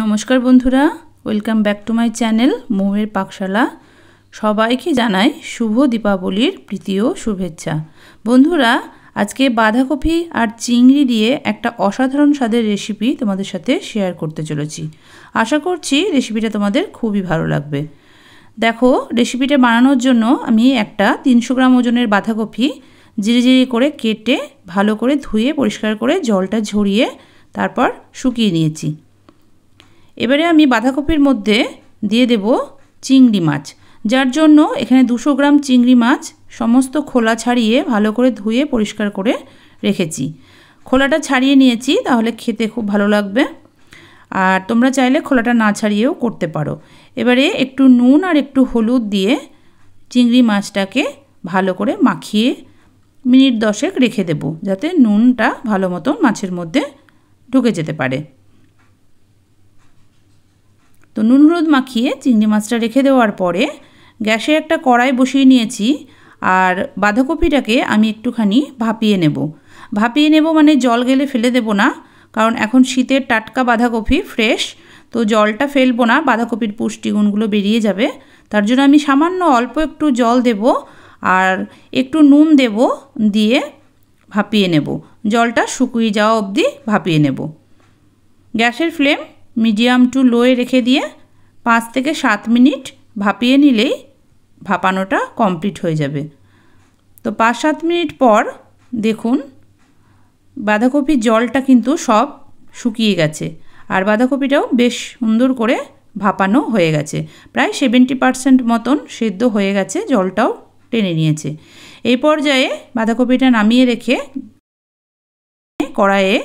নমস্কার বন্ধুরা welcome back to my channel মৌয়ের পাকশালা সবাইকে জানাই শুভ দীপাবলির প্রীতীয় শুভেচ্ছা বন্ধুরা আজকে বাঁধাকপি আর চিংড়ি দিয়ে একটা অসাধারণ স্বাদের রেসিপি তোমাদের সাথে শেয়ার করতে চলেছি আশা করছি রেসিপিটা তোমাদের খুবই ভালো লাগবে দেখো রেসিপিটা বানানোর জন্য আমি একটা তিনশো গ্রাম ওজনের বাঁধাকপি জিরে জিরে করে কেটে ভালো করে ধুয়ে পরিষ্কার করে জলটা ঝরিয়ে তারপর শুকিয়ে নিয়েছি এবারে আমি বাঁধাকপির মধ্যে দিয়ে দেব চিংড়ি মাছ যার জন্য এখানে দুশো গ্রাম চিংড়ি মাছ সমস্ত খোলা ছাড়িয়ে ভালো করে ধুয়ে পরিষ্কার করে রেখেছি খোলাটা ছাড়িয়ে নিয়েছি তাহলে খেতে খুব ভালো লাগবে আর তোমরা চাইলে খোলাটা না ছাড়িয়েও করতে পারো এবারে একটু নুন আর একটু হলুদ দিয়ে চিংড়ি মাছটাকে ভালো করে মাখিয়ে মিনিট দশেক রেখে দেব যাতে নুনটা ভালো মতো মাছের মধ্যে ঢুকে যেতে পারে তো নুন হলুদ মাখিয়ে চিংড়ি মাছটা রেখে দেওয়ার পরে গ্যাসে একটা কড়াই বসিয়ে নিয়েছি আর বাঁধাকপিটাকে আমি একটুখানি ভাপিয়ে নেব ভাপিয়ে নেব মানে জল গেলে ফেলে দেব না কারণ এখন শীতের টাটকা বাঁধাকপি ফ্রেশ তো জলটা ফেলবো না বাঁধাকপির পুষ্টিগুণগুলো বেরিয়ে যাবে তার জন্য আমি সামান্য অল্প একটু জল দেব আর একটু নুন দেব দিয়ে ভাপিয়ে নেব জলটা শুকিয়ে যাওয়া অবধি ভাপিয়ে নেব গ্যাসের ফ্লেম মিডিয়াম টু লোয়ে রেখে দিয়ে পাঁচ থেকে সাত মিনিট ভাপিয়ে নিলেই ভাপানোটা কমপ্লিট হয়ে যাবে তো পাঁচ সাত মিনিট পর দেখুন বাঁধাকপির জলটা কিন্তু সব শুকিয়ে গেছে আর বাঁধাকপিটাও বেশ সুন্দর করে ভাপানো হয়ে গেছে প্রায় সেভেন্টি পারসেন্ট মতন সেদ্ধ হয়ে গেছে জলটাও টেনে নিয়েছে এই পর্যায়ে বাঁধাকপিটা নামিয়ে রেখে কড়াইয়ে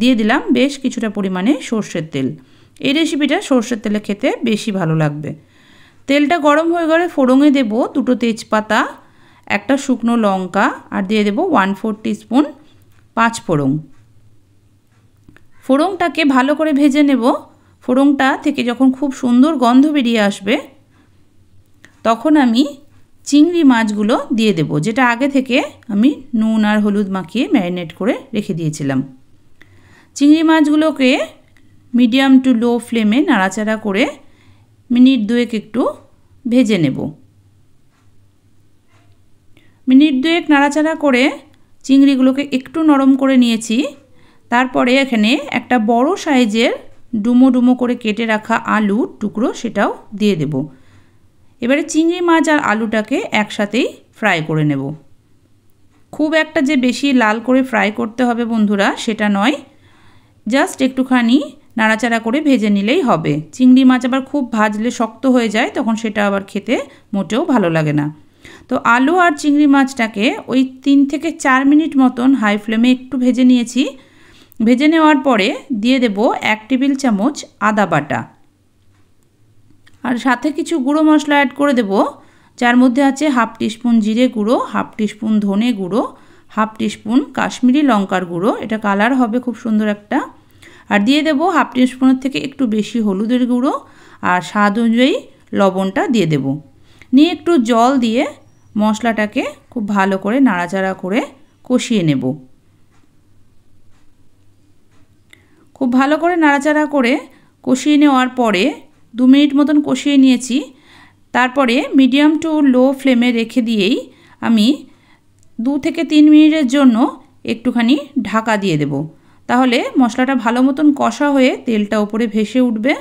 দিয়ে দিলাম বেশ কিছুটা পরিমাণে সর্ষের তেল এই রেসিপিটা সর্ষের তেলে খেতে বেশি ভালো লাগবে তেলটা গরম হয়ে গেলে ফোড়ঙে দেব দুটো তেজপাতা একটা শুকনো লঙ্কা আর দিয়ে দেব ওয়ান ফোর টিস্পুন পাঁচ ফোড়ং ফোড়ংটাকে ভালো করে ভেজে নেব ফোড়ংটা থেকে যখন খুব সুন্দর গন্ধ বেরিয়ে আসবে তখন আমি চিংড়ি মাছগুলো দিয়ে দেব যেটা আগে থেকে আমি নুন আর হলুদ মাখিয়ে ম্যারিনেট করে রেখে দিয়েছিলাম চিংড়ি মাছগুলোকে মিডিয়াম টু লো ফ্লেমে নাড়াচাড়া করে মিনিট দুয়েক একটু ভেজে নেব মিনিট দুয়েক নাড়াচাড়া করে চিংড়িগুলোকে একটু নরম করে নিয়েছি তারপরে এখানে একটা বড় সাইজের ডুমো ডুমো করে কেটে রাখা আলু টুকরো সেটাও দিয়ে দেব এবারে চিংড়ি মাছ আর আলুটাকে একসাথেই ফ্রাই করে নেব খুব একটা যে বেশি লাল করে ফ্রাই করতে হবে বন্ধুরা সেটা নয় জাস্ট একটুখানি নাড়াচাড়া করে ভেজে নিলেই হবে চিংড়ি মাছ আবার খুব ভাজলে শক্ত হয়ে যায় তখন সেটা আবার খেতে মোটেও ভালো লাগে না তো আলু আর চিংড়ি মাছটাকে ওই তিন থেকে চার মিনিট মতন হাই ফ্লেমে একটু ভেজে নিয়েছি ভেজে নেওয়ার পরে দিয়ে দেব এক টেবিল চামচ আদা বাটা আর সাথে কিছু গুঁড়ো মশলা অ্যাড করে দেব যার মধ্যে আছে হাফ টিস্পুন জিরে গুঁড়ো হাফ টিস্পুন ধনে গুঁড়ো হাফ টিস্পুন কাশ্মীরি লঙ্কার গুঁড়ো এটা কালার হবে খুব সুন্দর একটা আর দিয়ে দেবো হাফ টিস্পুনের থেকে একটু বেশি হলুদের গুঁড়ো আর স্বাদ অনুযায়ী লবণটা দিয়ে দেব নিয়ে একটু জল দিয়ে মশলাটাকে খুব ভালো করে নাড়াচাড়া করে কষিয়ে নেব খুব ভালো করে নাড়াচাড়া করে কষিয়ে নেওয়ার পরে দু মিনিট মতন কষিয়ে নিয়েছি তারপরে মিডিয়াম টু লো ফ্লেমে রেখে দিয়েই আমি দু থেকে তিন মিনিটের জন্য একটুখানি ঢাকা দিয়ে দেবো তাহলে মশলাটা ভালো মতন কষা হয়ে তেলটা ওপরে ভেসে উঠবে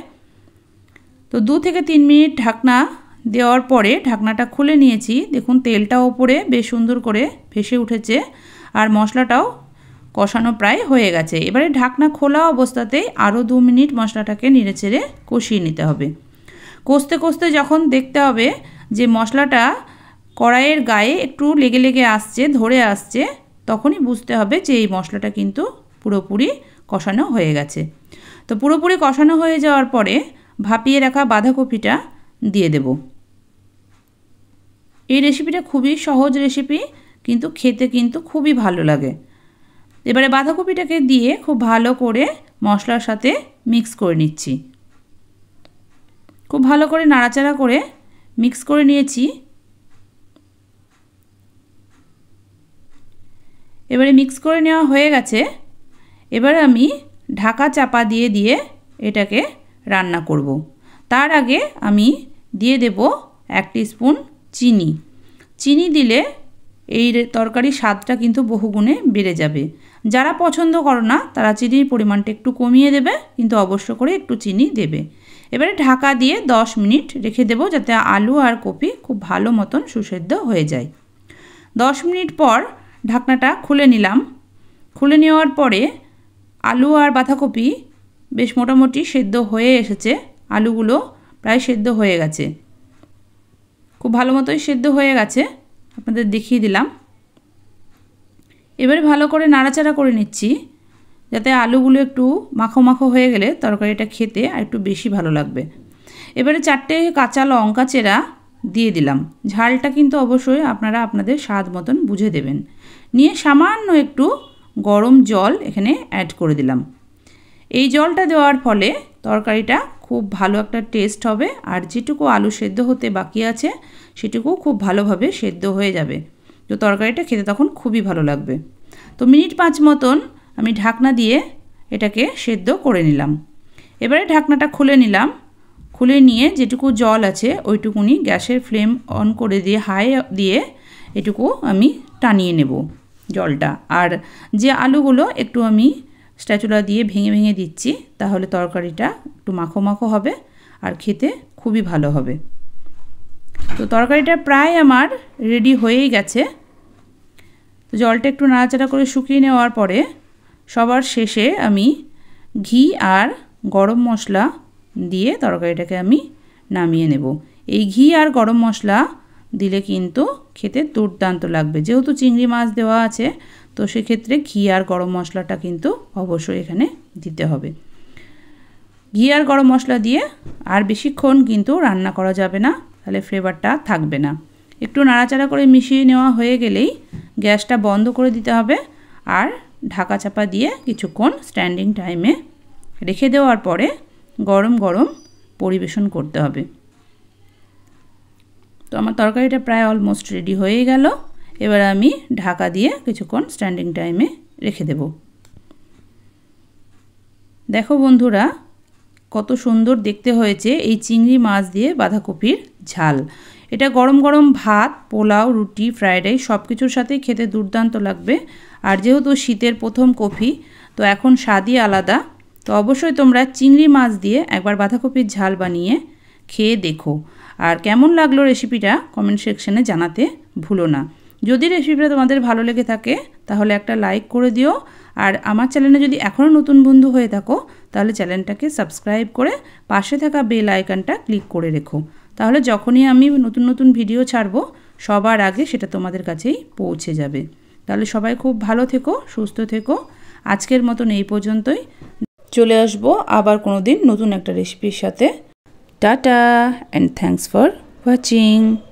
তো দু থেকে তিন মিনিট ঢাকনা দেওয়ার পরে ঢাকনাটা খুলে নিয়েছি দেখুন তেলটা ওপরে বেশ সুন্দর করে ভেসে উঠেছে আর মশলাটাও কষানো প্রায় হয়ে গেছে এবারে ঢাকনা খোলা অবস্থাতেই আরও দু মিনিট মশলাটাকে নেড়ে কষিয়ে নিতে হবে কষতে কষতে যখন দেখতে হবে যে মশলাটা কড়াইয়ের গায়ে একটু লেগে লেগে আসছে ধরে আসছে তখনই বুঝতে হবে যে এই মশলাটা কিন্তু পুরোপুরি কষানো হয়ে গেছে তো পুরোপুরি কষানো হয়ে যাওয়ার পরে ভাপিয়ে রাখা বাঁধাকপিটা দিয়ে দেব এই রেসিপিটা খুবই সহজ রেসিপি কিন্তু খেতে কিন্তু খুবই ভালো লাগে এবারে বাঁধাকপিটাকে দিয়ে খুব ভালো করে মশলার সাথে মিক্স করে নিচ্ছি খুব ভালো করে নাড়াচাড়া করে মিক্স করে নিয়েছি এবারে মিক্স করে নেওয়া হয়ে গেছে এবার আমি ঢাকা চাপা দিয়ে দিয়ে এটাকে রান্না করব। তার আগে আমি দিয়ে দেব এক স্পুন চিনি চিনি দিলে এই তরকারির স্বাদটা কিন্তু বহুগুণে বেড়ে যাবে যারা পছন্দ করো না তারা চিনির পরিমাণটা একটু কমিয়ে দেবে কিন্তু অবশ্য করে একটু চিনি দেবে এবারে ঢাকা দিয়ে দশ মিনিট রেখে দেবো যাতে আলু আর কপি খুব ভালো মতন সুসেদ্ধ হয়ে যায় দশ মিনিট পর ঢাকনাটা খুলে নিলাম খুলে নেওয়ার পরে আলু আর বাঁধাকপি বেশ মোটামুটি সেদ্ধ হয়ে এসেছে আলুগুলো প্রায় সেদ্ধ হয়ে গেছে খুব ভালো মতোই সেদ্ধ হয়ে গেছে আপনাদের দেখিয়ে দিলাম এবারে ভালো করে নাড়াচাড়া করে নিচ্ছি যাতে আলুগুলো একটু মাখো মাখো হয়ে গেলে তরকারিটা খেতে আর একটু বেশি ভালো লাগবে এবারে চারটে কাঁচা লঙ্কা চেরা দিয়ে দিলাম ঝালটা কিন্তু অবশ্যই আপনারা আপনাদের স্বাদ মতন বুঝে দেবেন নিয়ে সামান্য একটু গরম জল এখানে অ্যাড করে দিলাম এই জলটা দেওয়ার ফলে তরকারিটা খুব ভালো একটা টেস্ট হবে আর যেটুকু আলু সেদ্ধ হতে বাকি আছে সেটুকু খুব ভালোভাবে সেদ্ধ হয়ে যাবে তো তরকারিটা খেতে তখন খুবই ভালো লাগবে তো মিনিট পাঁচ মতন আমি ঢাকনা দিয়ে এটাকে সেদ্ধ করে নিলাম এবারে ঢাকনাটা খুলে নিলাম খুলে নিয়ে যেটুকু জল আছে ওইটুকুনি গ্যাসের ফ্লেম অন করে দিয়ে হাই দিয়ে এটুকু আমি টানিয়ে নেব জলটা আর যে আলুগুলো একটু আমি স্ট্যাচুলা দিয়ে ভেঙে ভেঙে দিচ্ছি তাহলে তরকারিটা একটু মাখো মাখো হবে আর খেতে খুবই ভালো হবে তো তরকারিটা প্রায় আমার রেডি হয়েই গেছে তো জলটা একটু নাড়াচাড়া করে শুকিয়ে নেওয়ার পরে সবার শেষে আমি ঘি আর গরম মশলা দিয়ে তরকারিটাকে আমি নামিয়ে নেব এই ঘি আর গরম মশলা দিলে কিন্তু খেতে দুর্দান্ত লাগবে যেহেতু চিংড়ি মাছ দেওয়া আছে তো সেক্ষেত্রে ঘি আর গরম মশলাটা কিন্তু অবশ্যই এখানে দিতে হবে ঘি আর গরম মশলা দিয়ে আর বেশিক্ষণ কিন্তু রান্না করা যাবে না তাহলে ফ্লেভারটা থাকবে না একটু নাড়াচাড়া করে মিশিয়ে নেওয়া হয়ে গেলেই গ্যাসটা বন্ধ করে দিতে হবে আর ঢাকা চাপা দিয়ে কিছুক্ষণ স্ট্যান্ডিং টাইমে রেখে দেওয়ার পরে গরম গরম পরিবেশন করতে হবে তো আমার তরকারিটা প্রায় অলমোস্ট রেডি হয়ে গেল এবার আমি ঢাকা দিয়ে কিছুক্ষণ স্ট্যান্ডিং টাইমে রেখে দেব দেখো বন্ধুরা কত সুন্দর দেখতে হয়েছে এই চিংড়ি মাছ দিয়ে বাঁধাকপির ঝাল এটা গরম গরম ভাত পোলাও রুটি ফ্রায়েড রাইস সব কিছুর সাথেই খেতে দুর্দান্ত লাগবে আর যেহেতু শীতের প্রথম কফি তো এখন স্বাদই আলাদা তো অবশ্যই তোমরা চিংড়ি মাছ দিয়ে একবার বাঁধাকপির ঝাল বানিয়ে খেয়ে দেখো আর কেমন লাগলো রেসিপিটা কমেন্ট সেকশানে জানাতে ভুলো না যদি রেসিপিটা তোমাদের ভালো লেগে থাকে তাহলে একটা লাইক করে দিও আর আমার চ্যানেলে যদি এখনও নতুন বন্ধু হয়ে থাকো তাহলে চ্যানেলটাকে সাবস্ক্রাইব করে পাশে থাকা বেল আইকনটা ক্লিক করে রেখো তাহলে যখনই আমি নতুন নতুন ভিডিও ছাড়বো সবার আগে সেটা তোমাদের কাছেই পৌঁছে যাবে তাহলে সবাই খুব ভালো থেকো সুস্থ থেকো আজকের মতন এই পর্যন্তই চলে আসবো আবার কোনো দিন নতুন একটা রেসিপির সাথে Tata and thanks for watching.